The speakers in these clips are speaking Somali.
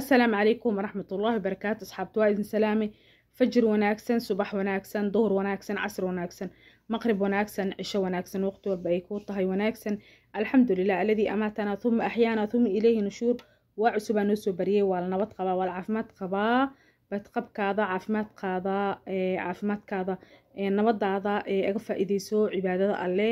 asalaamu calaykum waraxmat ullaahi wabarakaatu asxaabta waa idin salaamay fajir wanaagsan subax wanaagsan duhur wanaagsan casr wanaagsan maqrib wanaagsan cisho wanaagsan waqti walba ay kuu tahay wanaagsan alxamdulilah aladii amaatanaa uma axyaanaa uma ileyhi nushuur waa cusubaa noo soo bariyey waa la nabad qabaa waa la caafimaad qabaa badqabkaada caafimaadkaada caafimaadkaada nabadaada aga faa-iideyso cibaadada alle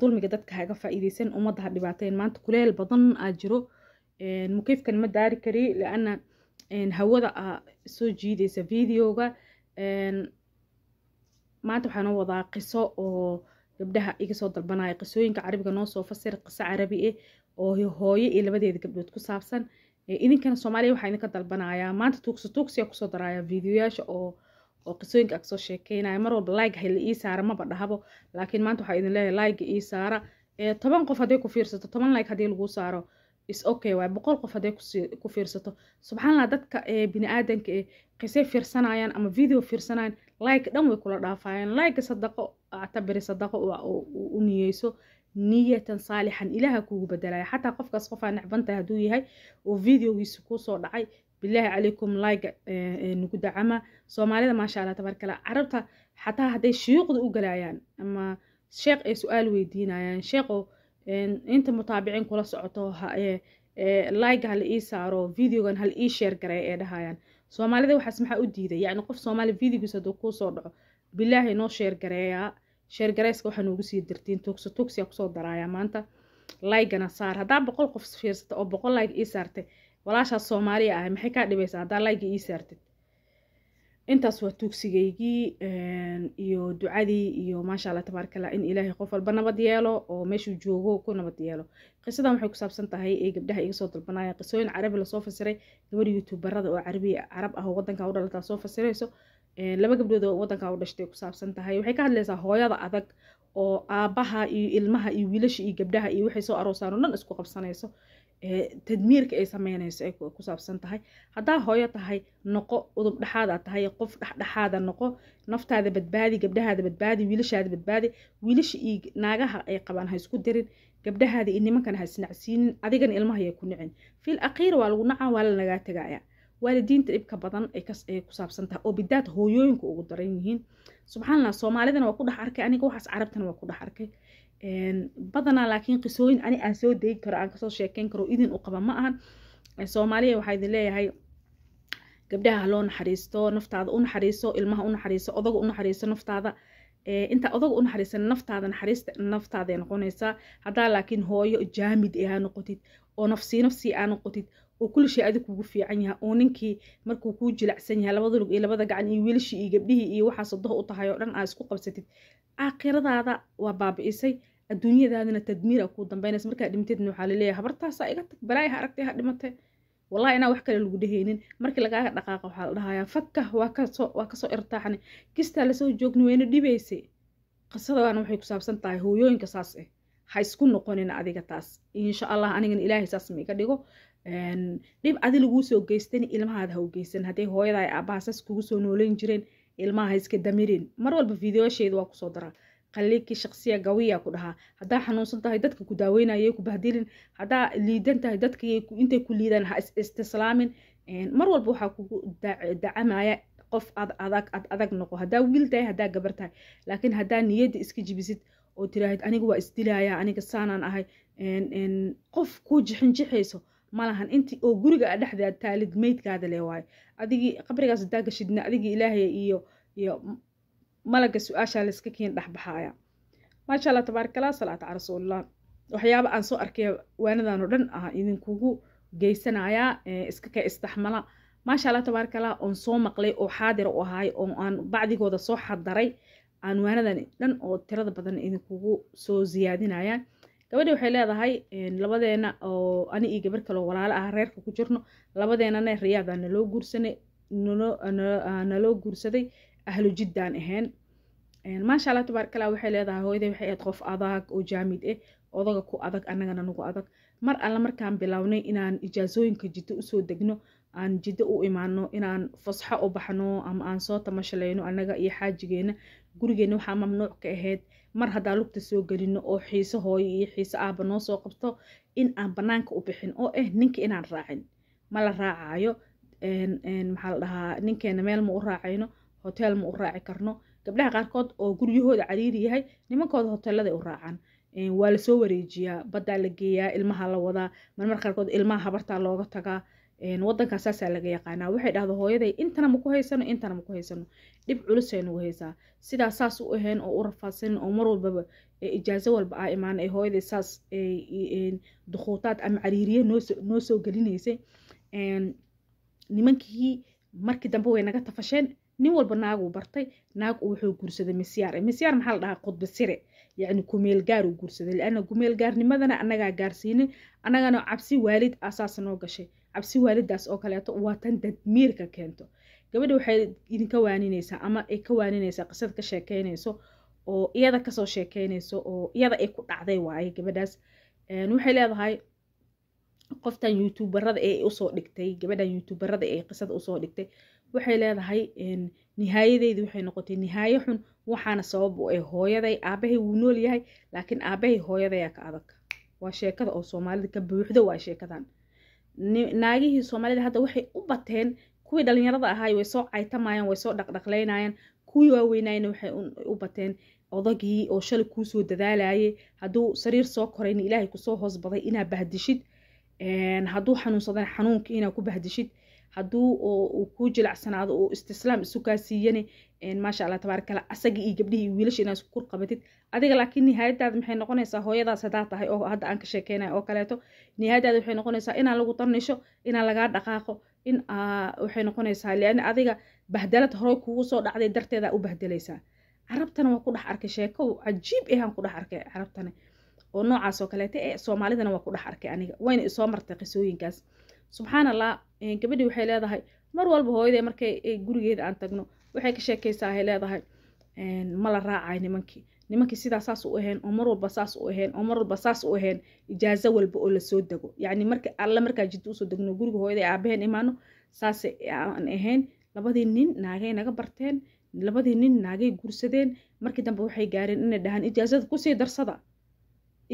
dulmiga dadka ha aga faa-iideysan ummadda ha dhibaateen maanta kuleel badan aa jiro mukiifkan ma daari kari lana hawada soo jiideysa videoga maanta waxaana wadaa qiso oo gabdhaha iga soo qisooyinka carabiga noo soo fasir qiso carabi ah oo hooyo iyo labadeeda gabdhood ku saabsan idinkana soomaaliya waxaa idinka dalbanayaa maanta tuugso tuugsiya kusoo daraya videoyaasha oo oo qisooyinka ag soo sheekeynaya mar walba like hayla ii saara maba dhahabo laakiin maanta waxaa idin leeyahay like ii saara toban qof haddii ku fiirsato toban like haddii lagu saaro is okay waay boqol qof hadday ku fiirsato subxaanallah dadka bini aadanka eh qisay fiirsanayaan ama video fiirsanayaan like dhan way kula dhaafayaan like sadaqo tabiri sadaqo u niyeyso niyatan saalixan ilaaha kugu bedelaya xataa qofkaas qofaa necbantahay hadduu yahay oo videogiisa kuusoo dhacay bilaahi calaykum layga nagu dacama soomaalida maasha allah tabaarkala carabta xataa hadday shuyuuqda u galayaan ama sheekh ay su-aal weydiinayaan sheekh oo inta mutaabiciin kula socoto e, e, layga hala ii saaro videogan hal ii sheer gareey ee dhahayaan soomaalida waxaas maxaa u diiday yacni qof soomaali videogiis hadduu kuu soo dhaco bilaahi noo sheer gareeyaa sheer garayska waxaa noogu sii dirtiin tuugsa tuugsiyaa kusoo daraayaa maanta laygana saar haddaa boqol qof fiirsata oo boqol layg ii saartay walaashaa soomaaliya ah maxay kaa dhibaysaa haddaa layga ii saartid intaas waa tuugsigaygii iyo ducadii iyo maasha alla tabaarkala in ilaahay qof walba nabad yeelo oo meeshuu joogo ku nabad yeelo qisadan waxay ku saabsan tahay ee gabdhaha iga soo dalbanaya qisooyin carabi lasoo fasiray gabar youtuubarada oo carabi carab ah oo wadanka u dhalataa soo fasirayso laba gabdhood oo wadanka u dhashtay ku saabsan tahay waxay ka hadlaysaa hooyada adag oo aabaha iyo ilmaha iyo wiilasha iyo gabdhaha iyo waxay soo aroosaan oo dhan isku qabsanayso tadmiirka ay sameynayso ay ku saabsan tahay haddaa hooyo tahay noqo udub dhexaada tahay qof dhexdhexaada noqo naftaada badbaadi gabdhahaada badbaadi wiilashaada badbaadi wiilasha iyo naagaha ay qabaan ha isku dirin gabdhahaada iyo nimankan ha isnacsiinin adigana ilmahaya ku nicin fil aqiira waa lagu nacaa waa la nagaa tegaya waalidiinta dhibka badan ay ku saabsan tahay oo bidaad hooyooyinka ugu daran yihiin subxaanallah soomaalidana waa ku dhex arkay aniga waxaas carabtana waa ku dhex arkay badanaa laakiin qisooyin ani aan soo degi karo aan kasoo sheekeyn karo idin u qaba ma ahan soomaaliya waxaa idin leeyahay gabdhaha haloo naxariisto naftaada u naxariiso ilmaha u naxariiso odaga u naxariiso naftaada inta odaga u naxariisan naftaada naxariista naftaaday noqonaysaa haddaa laakiin hooyo jaamid ee haa noqotid oo nafsii nafsii aa noqotid oo kulli shay adig kugu fiican yahay oo ninkii markuu kuu jilacsan yahay labada lug iyo labada gacan iyo wiilashii iyo gabdhihii iyo waxaa sodoho u tahay oo dhan aa isku qabsatid aakhiradaada waa baabi'isay adduunyadaadina tadmiira kuu dambeynaysa markaa dhimteedna waxaa laleeyahay habartaasaa iga tag balaayaha aragtay ha dhimate wallahi inaa wax kale lagu dhehaynin markii lagaaga dhaqaaqa waxaa la dhahayaa fakka waa kasoo irtaaxne kistaa lasoo joogni wayna dhibeyse qisadaana waxay ku saabsan tahay hooyooyinka saas ah ha isku noqonin adiga taas insha allah anigana ilaahay saas ma iga dhigo dhib adi laguu soo geystan ilmahaada ha u hadday hooyada ay aabbaha saas kugu soo nooleyn jireen ilmaha ha iska damirin mar walba videoasheeda waa kusoo daraa qaliikii shaqsiya gawiya ku dhahaa haddaa xanuunsan tahay dadka ku daaweynaya ku bahdilin haddaa liidan tahay dadka intay ku liidaan ha istislaamin mar walba waxaa kugu dacamaya qof ad adag ad adag noqo haddaa wiil tahay haddaa gabar tahay laakiin haddaa niyadda iska jibisid oo tiraahid aniga waa isdilaya aniga saanaan ahay qof kuu jixin jixayso malahan inti oo guriga a dhexdaa taalid meydkaada le waayo adigii qabrigaas hadaa gashidna adigii ilaahay iyo iyo malaga su-aashaa layska keeni dhexbaxaaya maasha allah tabaarikala salaata cala rasuulillah waxyaaba aan soo arkay waanadan oo dhan ah idinkugu geysanayaa iska ka istaxmala maasha allah tabaarikala oon soo maqlay oo xaadir u ahaay oo aan bacdigooda soo xadaray aan waanadan dhan oo tirada badan idinkugu soo siyaadinayaan gabadhii waxay leedahay labadeena oo ani iyo gabar kaleoo walaalo ah reerka ku jirno labadeenana riyaadaa ah naloo guursanay naloo guursaday ahlu jiddaan ahayn maasha alla tabaarkala waxay leedahay hooyaday waxay ahayd qof adag oo jaamid ah eh, odaga ku adag annagana nagu adag mar alle markaan bilownay inaan ijaasooyinka jiddo usoo degno aan jiddo u imaano inaan fasxo u baxno ama aan soo tamashalayno annaga iyo xaajigeena gurigeena waxaa mamnuuc ka ahayd mar haddaa lugta soo gelino oo xiise hooyo iyo xiise aaba noo soo qabto in aan banaanka u bixin oo ah ninka inaan raacin ma la raacaayo maxaa la dhahaa ninkeena meel ma u raacayno hotel ma u raaci karno gabdhaha qaarkood oo guryahooda cariiri yahay nimankooda hoteeladay u raacaan waa lasoo wareejiyaa baddaa la geeyaa ilmaha la wadaa marmar qaarkood ilmaha habartaa looga tagaa wadankaas saasaa laga yaqaanaa waxay dhahda hooyaday intana maku haysano intana maku haysano dhib culisay haysaa sidaa saas u ahayn oo u rafaadsanin oo mar walbaba ijaaso walba aa imaan ee hooyaday saas dukhuutaad ama cariiriye noosoo gelinaysay nimankii markii dambe way naga tafasheen nin walba naaguu bartay naag wuxuu guursaday misyaar misyaar maxaa la dhahaa khudba sire yacni kumeelgaaruu guursaday lianna kumeelgaarnimadana annagaa gaarsiinin annagana cabsi waalid asaas noo gashay cabsi waalidaas oo kaleeto waa tan dadmiirka keento gabadha waxay idinka waaninaysaa ama ay ka waaninaysaa qisad ka sheekaynayso oo iyada kasoo sheekaynayso oo iyada ay ku dhacday waaye gabadhaas waxay leedahay qoftan youtuubarada ee usoo dhigtay gabadhan youtuubarada ee qisada usoo dhigtay waxay leedahay nihaayadeydi waxay noqotay nihaayo xun waxaana sabab u ah hooyaday aabahay wuu nool yahay laakiin aabahay hooyadayaa ka adag waa sheekada oo soomaalida ka buuxdo waa sheekadan naagihii soomaalida hadda waxay u bateen kuwii dhallinyarada ahaay way soo caytamayaan way soo dhaqdhaqlaynayaan kuwii waaweynaayna waxay u bateen odagii oo shalay kuusoo dadaalayay hadduu sariir soo korayna ilaahay kusoo hoos baday inaa bahdishid hadduu xanuunsadana xanuunkii inaa ku bahdishid haduu uu kuu jilacsanaado uu istislaam isu kaasiiyane maasha allah tabaarakala asagii iyo gabdhihii iyo wiilasha inaad isku qabatid adiga laakiin nihaayadaada maxay noqonaysaa hooyadaas haddaa tahay oo hadda aan ka sheekeynayo oo kaleeto nihaayadaada waxay noqonaysaa inaan lagu darnisho inaan lagaa dhaqaaqo in waxay noqonaysaa liana adiga bahdalad hore kugu soo dhacday darteedaa u bahdelaysaa carabtana waa ku dhex arkay sheeko cajiib ahaan eh ku dhex arkay carabtana oo noocaas kaleeta ee soomaalidana waa ku dhex arkay aniga wayna isoo martay qisooyinkaas subxaanallah gabadhii waxay leedahay mar walba hooyadee markay gurigeeda aan tagno waxay ka sheekaysaa ay leedahay ma la raacay nimankii nimankii sidaa saas u ahayn oo mar walba saas u ahayn oo mar walba saas u ahayn ijaaso walba oo lasoo dego yacni marka alla markaa jidda usoo degno guriga hooyada aabaheen imaano saase aan ahayn labadii nin naagay naga barteen labadii nin naagay guursadeen markii dambe waxay gaareen inay dhahaan ijaasada kusii darsada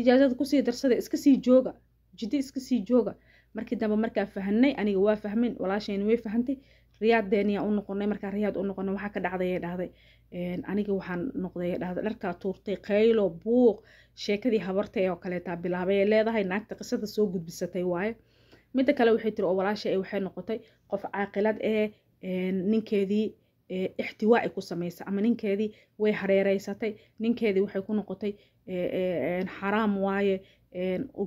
ijaasada kusii darsada iska sii jooga jiddi iska sii jooga markii dambe markaa fahnay aniga waa fahmin walaashayna way fahantay riyaad deeniyaa u noqonay markaa riyaad u noqonay waxaa ka dhacdayay dhahday aniga waxaan noqday dhahday dharkaa tuurtay qaylo buuq sheekadii habartay oo kaleetaa bilaabay ay leedahay naagta qisada soo gudbisatay waaye midda kale waxay tiri oo oh, walaasha ee waxay noqotay qof caaqilad eh, ee ninkeedii ixtiwaa'i ku samaysa ama ninkeedii way hareereysatay ninkeedii waxay ku noqotay xaraam waaye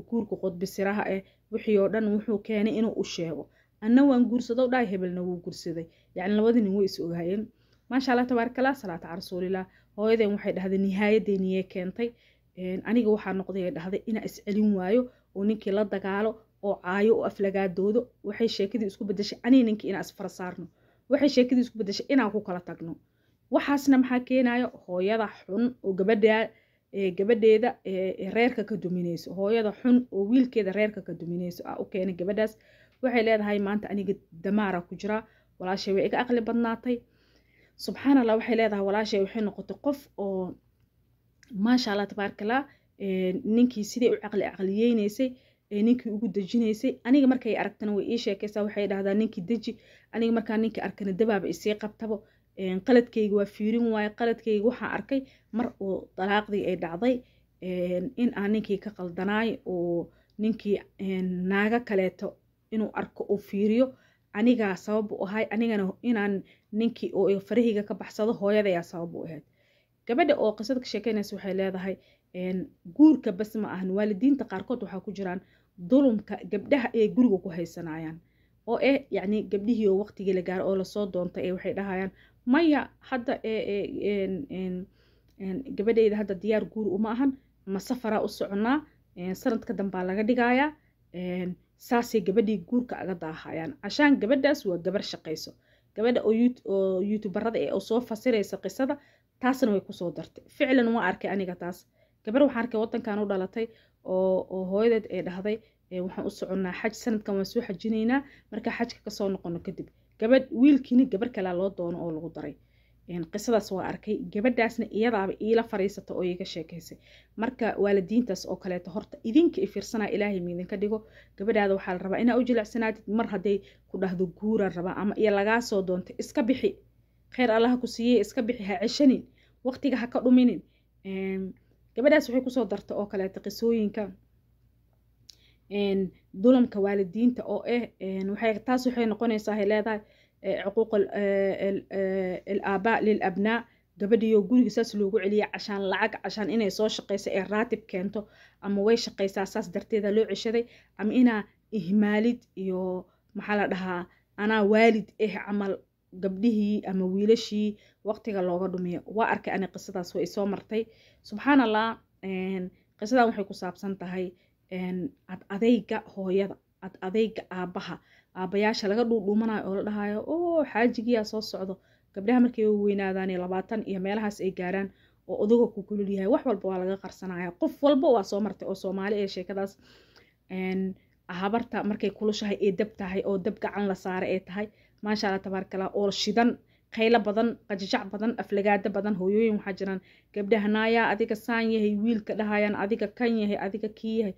guurka qodbisiraha eh wixii oo dhan wuxuu keenay inuu u sheego anna waan guursadow dhaay hebelna wuu guursaday yacni labadii nin way is ogaayeen maasha allah tabaarakalah salaata ca hooyadeen waxay dhahday nihaayadeeniyee keentay aniga waxaa noqday ay dhahday inaa iscelin waayo oo ninkii la dagaalo oo caayo oo aflagaadoodo waxay sheekadii isku bedeshay anii ninkii inaa isfara saarno waxay sheekadii isku bedeshay inaan ku kala tagno waxaasna maxaa keenaya hooyada xun oo gabadha gabadheeda reerka ka duminayso hooyada xun oo wiilkeeda reerka ka duminayso ah u keenay gabadhaas waxay leedahay maanta aniga damaara ku jiraa walaashay way iga aqli badnaatay subxaan allah waxay leedahay walaashay waxay noqotay qof oo maasha allah tabaarakallah ninkii sidii u caqli aqliyeynaysay ninkii ugu dejinaysay aniga markay aragtana way ii sheekaysaa waxay dhahdaa ninkii deji aniga markaa ninkii arkana dabaaba isii qabtabo qaladkayga waa fiirin waayo qaladkayga waxaa arkay mar uu dalaaqdii ay dhacday in aan ninkii ka qaldanaayo oo ninkii naago kaleeto inuu arko uu fiiriyo anigaa sabab u ahay anigana inaan ninkii oo farahiyga ka baxsado hooyadayaa sabab u ahayd gabadha oo qisadka sheekeynaysa waxay leedahay guurka bas ma ahan waalidiinta qaarkood waxaa ku jiraan dulumka gabdhaha ay guriga ku haysanayaan oo eh yacni gabdhihii oo waqtigii la gaaro oo lasoo doontay ee waxay dhahayaan maya hadda gabadheyda hadda diyaar guur uma ahan ma safaraa u soconaa sanadka dambaa laga dhigaayaa saasay gabadhii guurka aga daahayaan cashaan gabadhaas waa gabar shaqayso gabadha oo youtubarada ee soo fasireysa qisada taasna way kusoo dartay ficlan waa arkay aniga taas gabar waxaan arkay wadankan u dhalatay oo hooyadeed ee dhahday waxaan u soconnaa xaj sanadkan waan soo xajinaynaa markaa xajka kasoo noqono kadib gabadh wiilkiina gabar kalea loo doono oo lagu daray qisadaas waa arkay gabadhaasna iyadaaba iila fariisata oo iiga sheekaysay marka waalidiintaas oo kaleeto horta idinka ifiirsanaa ilaahay maidinka dhigo gabadhaada waxaa la rabaa inaa u jilicsanaatid mar hadday ku dhahdo guuraan rabaa ama iyo lagaa soo doontay iska bixi kheyr allaha ku siiyey iska bixi ha ceshanin waqtiga ha ka dhuminin gabadhaas waxay kusoo darta oo kaleeta qisooyinka dulamka waalidiinta oo ah taas waxay noqonaysaa hay leedahay eh, cuquuq alaabaa eh, lilabnaa gabadhiyo guriga saas loogu celiya cashaan lacag cashaan inay soo shaqeysa ee raatib keento ama way shaqeysaa saas darteeda loo ceshaday ama inaa ihmaalid iyo maxaa la dhahaa anaa waalid eh camal gabdhihii ama wiilashii waqtiga looga dhumiyo waa arkay ani qisadaas way soo martay subxaan allah qisadan waxay ku saabsan tahay ad adayga hooyada ad adayga aabaha aabayaasha laga dhuudhuumanayo oo la dhahayo oo xaajigiyaa soo socdo gabdhaha markay weynaadaan labaatan iyo meelahaas ay gaaraan oo odagoo ku kulul yahay wax walba waa laga qarsanaya qof walba waa soo martay oo soomaali ee sheekadaas habarta markay kulushahay ee dab tahay oo dab gacan la saare ee tahay maasha alla tabaarkala oo shidan qaylo badan qajajac badan aflagaado badan hooyooyin waxaa jiraan gabdhahanaayaa adiga saan yahay wiilka dhahayaan adiga kan yahay adiga kii yahay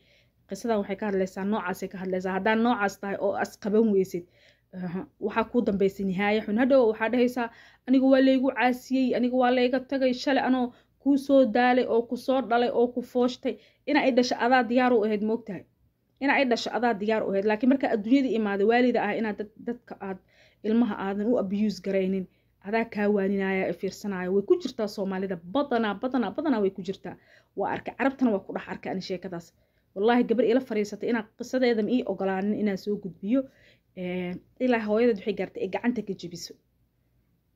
qisada waxay ka hadlaysaa noocaasay ka hadlaysaa haddaa noocaas tahay oo as qaban weysid waxaa kuu dambaysa nihaaya xun hadhow waxaa dhahaysaa aniga waa laygu caasiyey aniga waa layga tagay shale anoo kuusoo daalay oo kusoo dhalay oo ku fooshtay ina ay dhasho adaa diyaar u ahayd moogtahay ina ay dhasho adaa diyaar u ahayd laakiin markaa adduunyada imaada waalida ah inaad dadka aad ilmaha aadan u abuse garaynin adaa kaa waaninaya ee fiirsanaya way ku jirtaa soomaalida badanaa badanaa badanaa way ku jirtaa waa arka carabtana waa ku dhex arkaan sheekadaas wallaahi gabar ila fariisatay inaan qisadeeda ma ii ogolaanin inaan soo gudbiyo ilaa hooyadeed waxay gaartay ay gacanta ka jebiso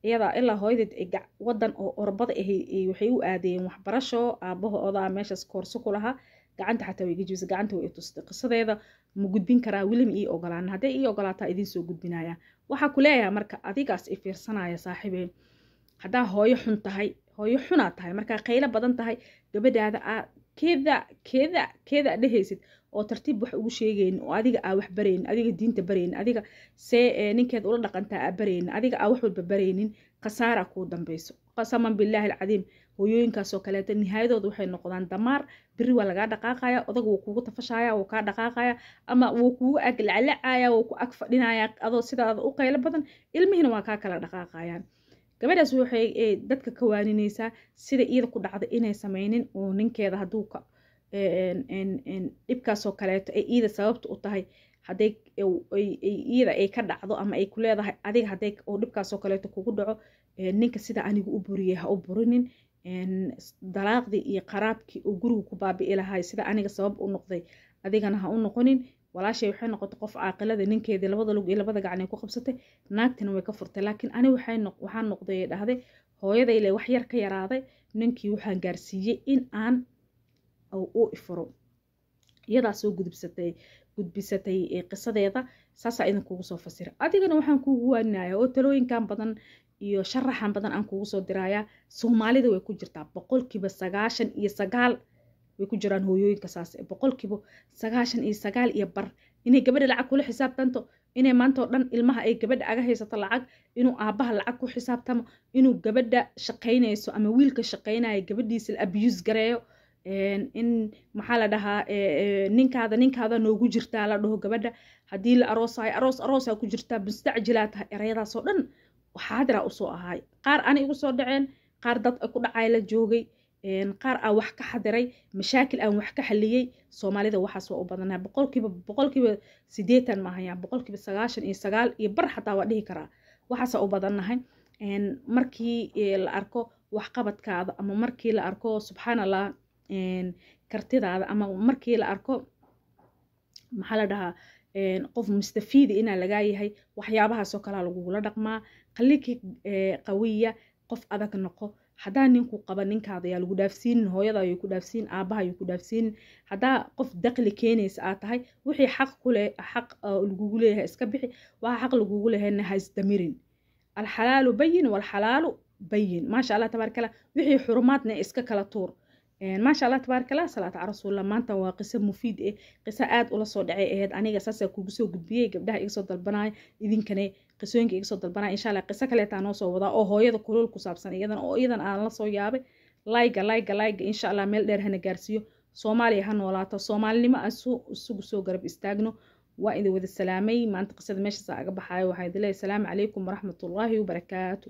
iyadaa ilaa hooyadeed wadan oo orbada ahay waxay u aadayeen waxbarasho aabaha meeshaas koorso ku lahaa gacanta xataa way gejibisa gacanta way tustay qisadeeda ma gudbin karaa weli ii ogolaan hadday ii ogolaataa idiin soo gudbinayaan waxaa ku leeyahay marka adigaas i fiirsanaya haddaa hooyo xun tahay hooyo xunaa tahay markaa qaylo badan tahay gabadhaada aad keda keda keda dhehaysid oo tartiib wax ugu sheegayn oo adiga aa wax baraynin adiga diinta baraynin adiga see ninkeed ula dhaqantaa aa baraynin adiga aa wax walba baraynin khasaara kuu dambayso qasaman billaahi alcadiim hoyooyinkaasoo kaleeta nihaayadooda waxay noqdaan damaar beri waa lagaa dhaqaaqaya odaga wuu kuugu tafashaaya wuu kaa dhaqaaqaya ama wuu kuugu ag wuu ku ag fadhinaya adoo sidaada u qaylo badan ilmihiina waa kaa kala dhaqaaqayaan gabadhaas waxay eh, dadka ka waanineysaa sida iyada ku dhacda inay sameynin oo ninkeeda haduu dhibkaasoo kaleeto ay iida sababta u tahay haday eh, iyada ay ka dhacdo ama ay ku leedahay adiga haday oo dhibkaasoo kaleeto kugu dhaco eh, ninka sida anigu u buriyey ha u burinin dalaaqdii iyo qaraabkii uu gurigu ku baabi'i lahay sida aniga sabab u noqday adigana ha u noqonin walaashay waxay noqotay qof caaqilada ninkeedii labada lug iyo labada gacan ay ku qabsatay naagtina way ka furtay laakiin ani waxaan noqday ay dhahday hooyaday le wax yar ka yaraaday ninkii waxaan gaarsiiyey in aan u ifuro iyadaa soo gudbisatay qisadeeda saasaa idinkugu soo fasira adigana waxaan kuugu waaninayaa oo talooyinkan badan iyo sharaxan badan aan kugu soo dirayaa soomaalida way ku jirtaa boqolkiiba sagaashan iyo sagaal way ku jiraan hooyooyinka saas boqolkiiba sagaashan iyo sagaal iyo bar inay gabadha lacag kula xisaabtanto inay maantaoo dhan ilmaha ay gabadha aga haysato lacag inuu aabbaha lacag ku xisaabtamo inuu gabadha shaqaynayso ama wiilka shaqaynaya gabadhiisa la abuse gareeyo in maxaa la dhahaa e, e, ninkaada ninkaada noogu jirtaa la dhaho gabadha haddii la aroosayo aroos aroosaa ku jirtaa mustacjilaa tahay erayadaasoo dhan xaadira usoo ahaay qaar ani igu soo dhaceen qaar dad ku dhacay la joogay qaar aan wax ka xadiray mashaakil aan wax ka xaliyey soomaalida waxaas waa u badanaa boqolkiiba boqolkiiba sideetan maahayaan boqolkiiba sagaashan iyo sagaal iyo bar xataa waa dhihi karaa waxaasaa u badannahay markii la arko waxqabadkaada ama markii la arko subxaan allah kartidaada ama markii la arko maxaa la dhahaa qof mustafiidi ah inaa lagaa yahay waxyaabahaasoo kalaa lagugula dhaqmaa qalikii qawiya qof adag noqo hadaa ninku qaba ninkaada ayaa lagu dhaafsiinin hooyada ayuu ku dhaafsiin aabaha ayuu ku dhaafsiinin hadaa qof daqli keenaysa aa tahay wixii xaq kuleh xaq lagugu leeyahay iska bixi waxa xaq lagugu leehayna ha isdamirin alxalaalu bayin walxalaalu bayin maasha allah tabaaraka wixii xurumaadna iska kala tuur maasha allah tabaaraka salaata cal maanta waa qiso mufiid eh qiso aad ula soo dhacay ahayd aniga saasa kugu soo gudbiyey gabdhaha iga soo dalbanaya idinkane qisooyinka iga soo dalbanaa insha alla qiso kaleetaa noo soo wadaa oo hooyada kulul ku saabsan iyadan oo iyadan aan la soo yaabay layga layga layga insha allah meel dheer hana gaarsiiyo soomaaliya ha noolaato soomaalinimo aan isugu soo garab istaagno waa idin wada salaamay maanta qisada meeshaasaa aga baxaayo waxaa idin leeyahay asalaamu calaykum waraxmatullaahi wabarakaatu